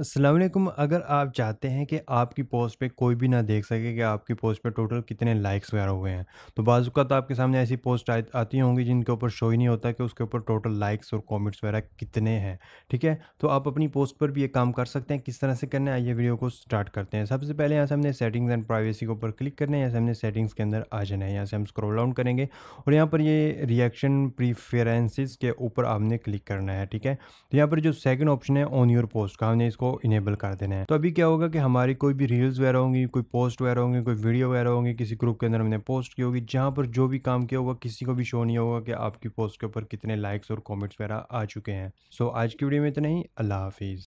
असलम अगर आप चाहते हैं कि आपकी पोस्ट पे कोई भी ना देख सके कि आपकी पोस्ट पे टोटल कितने लाइक्स वगैरह हुए हैं तो बाज़ात आपके सामने ऐसी पोस्ट आती होंगी जिनके ऊपर शो ही नहीं होता कि उसके ऊपर टोटल लाइक्स और कमेंट्स वगैरह कितने हैं ठीक है तो आप अपनी पोस्ट पर भी ये काम कर सकते हैं किस तरह से करना है ये वीडियो को स्टार्ट करते हैं सबसे पहले यहाँ से हमने सेटिंग्स एंड प्राइवेसी के ऊपर क्लिक करना है यहाँ से हमने सेटिंग्स के अंदर आ जाना है यहाँ से हम स्क्रोल डाउन करेंगे और यहाँ पर ये रिएक्शन प्रीफेरेंसेज के ऊपर आपने क्लिक करना है ठीक है तो यहाँ पर जो सेकेंड ऑप्शन है ऑन योर पोस्ट का हमने इसको को इनेबल कर देना है तो अभी क्या होगा कि हमारी कोई भी रील्स वगैरह होंगी कोई पोस्ट वगैरह होंगी कोई वीडियो वगैरह होंगी किसी ग्रुप के अंदर हमने पोस्ट की होगी जहाँ पर जो भी काम किया होगा किसी को भी शो नहीं होगा कि आपकी पोस्ट के ऊपर कितने लाइक्स और कॉमेंट्स वगैरह आ चुके हैं सो so, आज की वीडियो में इतना ही अल्लाह हाफिज़